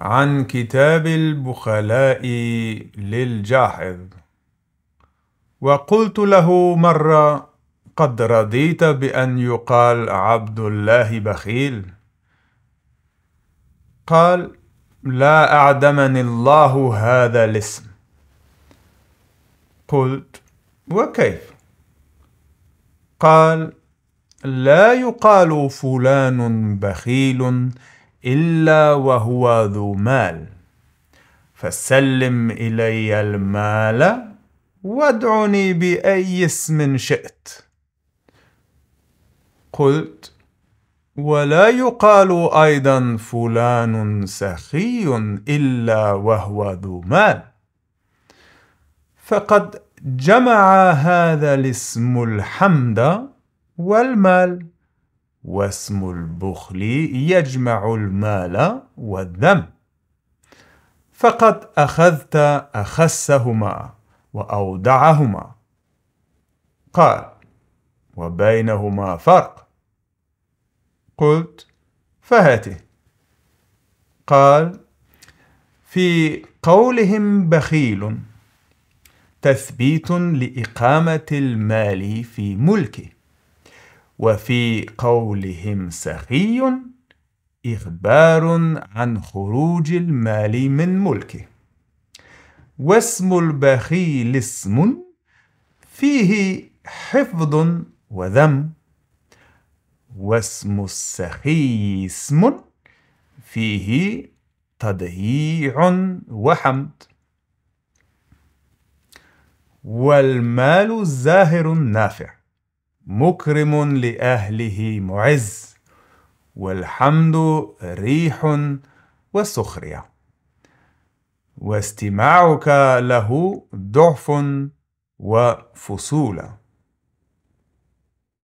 عن كتاب البخلاء للجاحظ وقلت له مرة قد رضيت بأن يقال عبد الله بخيل قال لا أعدمني الله هذا الاسم قلت وكيف قال لا يقال فلان بخيل إلا وهو ذو مال فسلم إلي المال وادعني بأي اسم شئت قلت ولا يقال أيضا فلان سخي إلا وهو ذو مال فقد جمع هذا الاسم الحمد والمال واسم البخل يجمع المال والذم فقد أخذت أخسهما وأودعهما قال وبينهما فرق قلت فهاته قال في قولهم بخيل تثبيت لإقامة المال في ملكه وفي قولهم سخي إخبار عن خروج المال من ملكه واسم البخيل اسم فيه حفظ وذم واسم السخي اسم فيه تضييع وحمد والمال الزاهر النافع مكرم لأهله معز والحمد ريح وسخرية واستماعك له ضعف وفصولة